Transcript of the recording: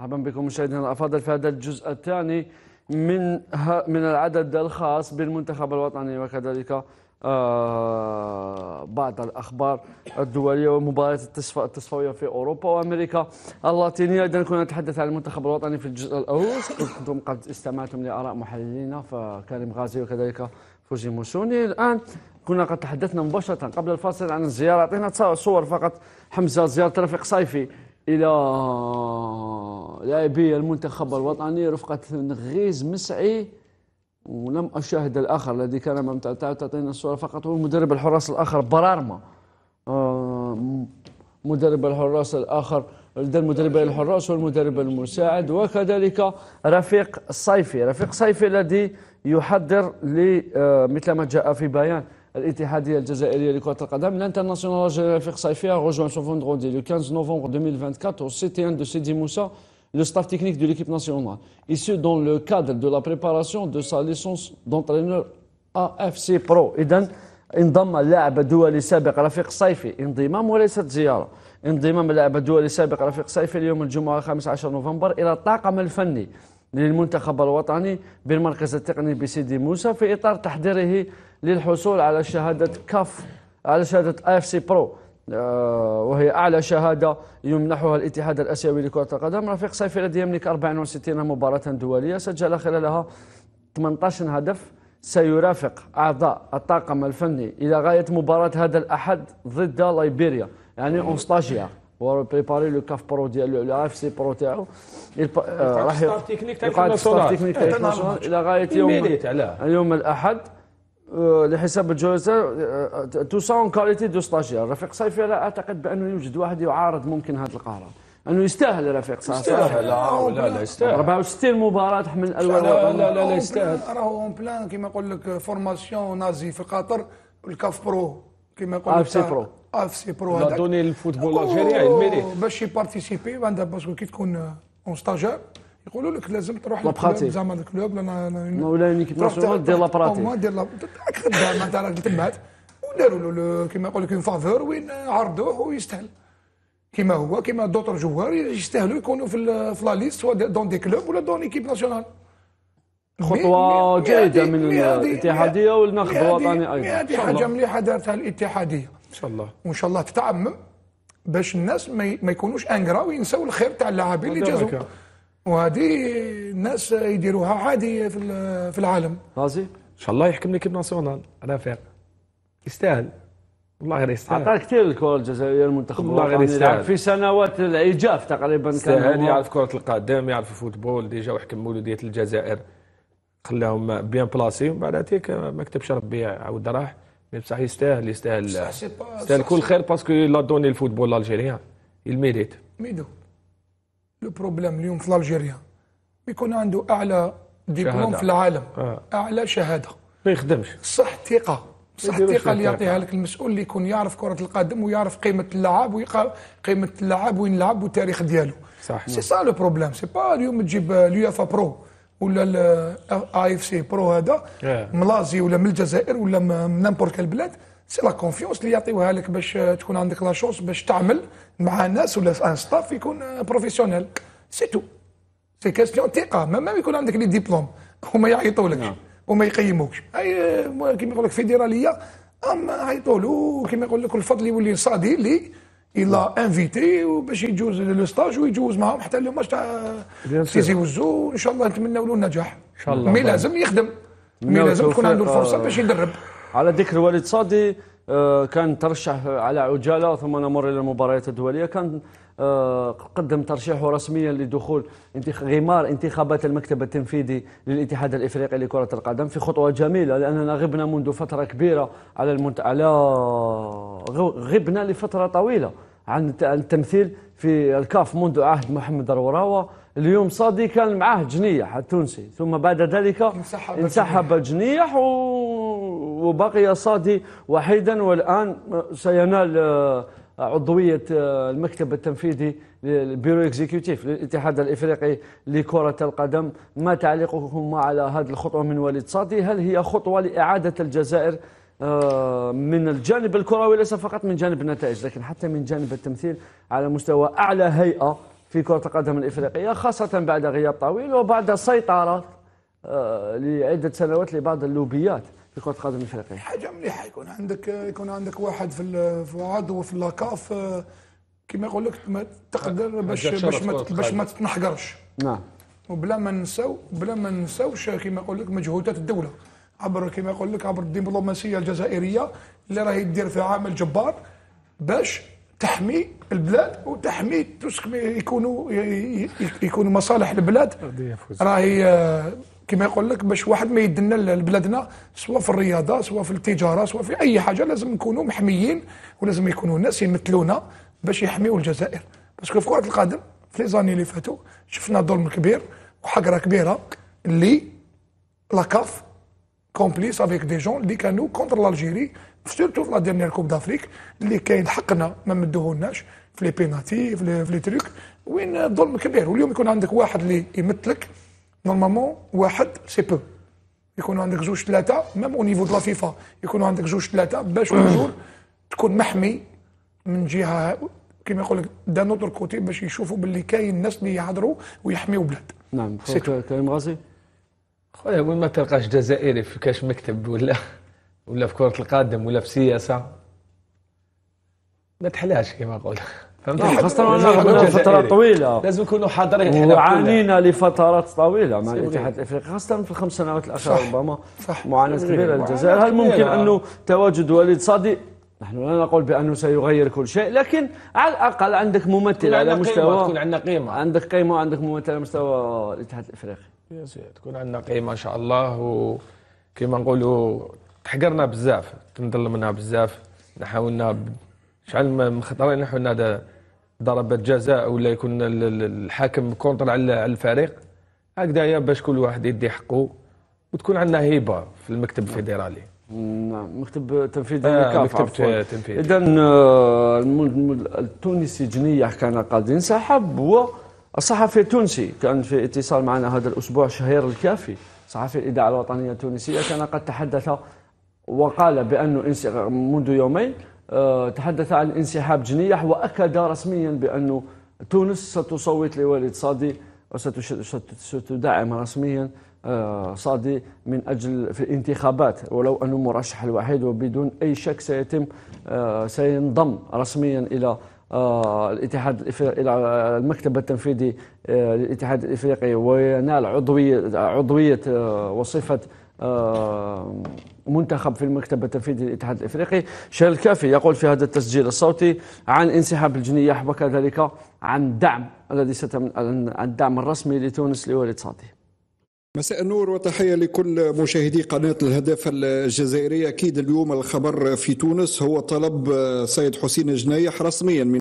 مرحبا بكم مشاهدينا الافاضل في هذا الجزء الثاني من من العدد الخاص بالمنتخب الوطني وكذلك آه، بعض الاخبار الدوليه ومباريات التصفيه في اوروبا وامريكا اللاتينيه اذا كنا نتحدث عن المنتخب الوطني في الجزء الاول كنتم قد استمعتم لاراء محللينا فكريم غازي وكذلك فوزي موسوني الان كنا قد تحدثنا مباشره قبل الفاصل عن الزياره اعطينا صور فقط حمزه زياره رفيق صيفي الى لاعبي المنتخب الوطني رفقه نغيز مسعي ولم اشاهد الاخر الذي كان تعطينا الصوره فقط هو مدرب الحراس الاخر برارما آه، مدرب الحراس الاخر لدى المدرب الحراس والمدرب المساعد وكذلك رفيق صيفي رفيق صيفي الذي يحضر آه، مثل ما جاء في بيان الاتحادية الجزائرية لكرة القدم L'international Rafik Saifi a rejoint ce vendredi le 15 novembre 2024 au CT1 de Sidi Moussa le staff technique de l'équipe nationale, issu dans le cadre de la préparation de sa licence d'entraîneur AFC Pro. إذن انضم اللاعب الدولي السابق رفيق صيفي انضمام وليست زيارة انضمام اللاعب الدولي السابق رفيق صيفي اليوم الجمعة 15 نوفمبر إلى الطاقم الفني للمنتخب الوطني بالمركز التقني بسيدي موسى في اطار تحضيره للحصول على شهاده كاف على شهاده اف سي برو آه، وهي اعلى شهاده يمنحها الاتحاد الاسيوي لكره القدم رفيق صيفي الذي يملك 64 مباراه دوليه سجل خلالها 18 هدف سيرافق اعضاء الطاقم الفني الى غايه مباراه هذا الاحد ضد ليبيريا يعني اونستاجيا وبريباري لو كاف برو ديالو لو اف سي برو تاعو راح يقعد تكنيك تاع تكنيك الى غايه يوم يوم الاحد لحساب الجوزة تو سا اون كاليتي دو ستاجير رفيق صيفي لا اعتقد بانه يوجد واحد يعارض ممكن هذا القرار انه يستاهل رفيق صافي يستاهل لا لا لا يستاهل 64 مباراه تحمل الوان لا لا لا, لا يستاهل راهو اون بلان كيما نقول لك فورماسيون نازي في قطر الكاف برو كيما يقول لك برو اف سي برو هذاك دوني الفوتبول الجيري الميري باش يبارتيسيبي عندها باسكو كي تكون اون ستاجير يقولوا لك لازم تروح زعما الكلوب لان ولا ليكيب ناسيونال دير لا براتيك دير لا خدام انت راك تبعت وداروا له كيما يقول لك اون فافور وين عرضوه ويستاهل كيما هو كيما دوطر جوار يستاهلوا يكونوا في في لا ليست سوا دون دي كلوب ولا دون ايكيب ناسيونال خطوه جيده من الاتحاديه والنخب الوطني ايضا هذه حاجه مليحه دارتها الاتحاديه ان شاء الله وان شاء الله تتعمم باش الناس ما يكونوش انقرا وينساو الخير تاع اللاعبين اللي جازوا وهذه الناس يديروها عادي في في العالم غازي ان شاء الله يحكم ليكيب ناسيونال على فاق يستاهل والله غير يستاهل عطاه كثير الكره الجزائريه المنتخب والله غير يستاهل في سنوات الايجاف تقريبا كان يعرف كره القدم يعرف الفوتبول ديجا وحكم مولوديه الجزائر خلاهم بيان بلاسي ومن بعد ما كتبش ربي عاود راح مي بصح يستاهل يستاهل يستاهل كل خير باسكو لا دوني الفوتبول الجيريان الميريت ميدو لو بروبليم اليوم في الجيريان يكون عنده اعلى دبلوم في العالم آه. اعلى شهاده ما يخدمش صح ثقه صح الثقه اللي يعطيها لك المسؤول اللي يكون يعرف كره القدم ويعرف قيمه اللاعب ويقى قيمه اللاعب وين لعب والتاريخ ديالو صح سي سا لو بروبليم سي با اليوم تجيب اليوفا برو ولا الاي اف سي برو هذا إيه. ملازي ولا من الجزائر ولا من نيمبورت كال بلاد سي لا كونفيونس اللي يعطيوها لك باش تكون عندك لا شونس باش تعمل مع الناس ولا ان ستاف يكون بروفيسيونيل سي تو سي كاستيون ثقه ما يكون عندك لي ديبلوم وما يعيطوا لك وما نعم. يقيموكش كيما يقول لك فيدراليه اما عيطوا له كيما يقول لك الفضل يولي صادي اللي الا انفيتي نعم. باش يجوز لو ستاج ويجوز معاهم حتى لو ماتش تاع سيزي وزو ان شاء الله نتمناو له النجاح ان شاء الله مي لازم يخدم مي نعم، لازم تكون عنده الفرصه آه، باش يدرب على ذكر والد صادي آه، كان ترشح على عجاله ثم نمر الى المباريات الدوليه كان آه، قدم ترشيحه رسميا لدخول غمار انتخابات المكتب التنفيذي للاتحاد الافريقي لكره القدم في خطوه جميله لاننا غبنا منذ فتره كبيره على المنت... على غبنا لفتره طويله عن التمثيل في الكاف منذ عهد محمد الوراوه اليوم صادي كان معاه جنيح التونسي ثم بعد ذلك انسحب, انسحب جنيح و... وبقي صادي وحيدا والان سينال آه، عضويه آه، المكتب التنفيذي للبيرو اكزيكيوتيف للاتحاد الافريقي لكره القدم ما تعليقكم على هذه الخطوه من وليد صادي هل هي خطوه لاعاده الجزائر آه، من الجانب الكروي ليس فقط من جانب النتائج لكن حتى من جانب التمثيل على مستوى اعلى هيئه في كره القدم الافريقيه خاصه بعد غياب طويل وبعد سيطره آه، لعده سنوات لبعض اللوبيات في كره القدم الافريقيه؟ حاجه مليحه يكون عندك يكون عندك واحد في عضو في لاكاف آه، كما يقول لك تقدر باش باش ما باش ما تنحقرش نعم وبلا ما نساو بلا ما نساوش كما يقول لك مجهودات الدوله عبر كما يقول لك عبر الدبلوماسيه الجزائريه اللي راهي دير فيها عمل جبار باش تحمي البلاد وتحمي يكونوا يكونوا مصالح البلاد راهي آه، كما يقول لك باش واحد ما يدنا لبلادنا سواء في الرياضه سواء في التجاره سواء في اي حاجه لازم نكونوا محميين ولازم يكونوا ناس يمثلونا باش يحميوا الجزائر باسكو في كره القدم في لي زاني اللي فاتوا شفنا ظلم كبير وحقره كبيره اللي لاكاف كومبليس افيك دي جون اللي كانوا كونتر لالجيري سيرتو في لا ديرنيير كوب دافريك اللي كاين حقنا ما مدوهولناش في لي بيناتي في لي تريك وين ظلم كبير واليوم يكون عندك واحد اللي يمثلك نورمالمون واحد سي بو يكونوا عندك زوج ثلاثه ميم او نيفو دو لا فيفا يكونوا عندك زوج ثلاثه باش toujours تكون محمي من جهه كما يقول لك دان اوتر كوتي باش يشوفوا باللي كاين الناس اللي يهضروا ويحميوا بلاد نعم كريم غازي خويا وين ما تلقاش جزائري في كاش مكتب ولا ولا في كره القدم ولا في سياسه ما تحلاش كما نقول فهمت خاصة فترات طويلة لازم نكونوا حاضرين وعانينا لفترات طويلة مع الاتحاد الافريقي خاصة في الخمس سنوات الاخيرة ربما معاناة كبيرة للجزائر هل ممكن انه تواجد وليد صادي نحن لا نقول بانه سيغير كل شيء لكن على الاقل عندك ممثل على مستوى تكون عندنا قيمه عندك قيمه وعندك ممثل على مستوى الاتحاد الافريقي تكون عندنا قيمه ان شاء الله وكما نقولوا تحقرنا بزاف تنظلمنا بزاف نحاولنا شحال من خطرين نحاولنا ضربة جزاء ولا يكون الحاكم كونتر على الفريق هكذايا باش كل واحد يدي حقه وتكون عندنا هيبه في المكتب الفيدرالي نعم مكتب التنفيذي آه مكتب التنفيذي اذا آه، التونسي جنيح كان قد انسحب الصحفي التونسي كان في اتصال معنا هذا الاسبوع شهير الكافي صحفي الاذاعه الوطنيه التونسيه كان قد تحدث وقال بانه منذ يومين آه، تحدث عن انسحاب جنيح واكد رسميا بانه تونس ستصوت لوالد صادي وستدعم رسميا آه، صادي من اجل في الانتخابات ولو انه مرشح الوحيد وبدون اي شك سيتم آه، سينضم رسميا الى الاتحاد الافريقي الى المكتب التنفيذي للاتحاد الافريقي وينال عضويه عضويه وصفه منتخب في المكتب التنفيذي للاتحاد الافريقي شال الكافي يقول في هذا التسجيل الصوتي عن انسحاب الجنيح وكذلك عن دعم الذي ستم الدعم الرسمي لتونس لوليد صادي مساء النور وتحيه لكل مشاهدي قناه الهدف الجزائريه اكيد اليوم الخبر في تونس هو طلب سيد حسين الجنيح رسميا من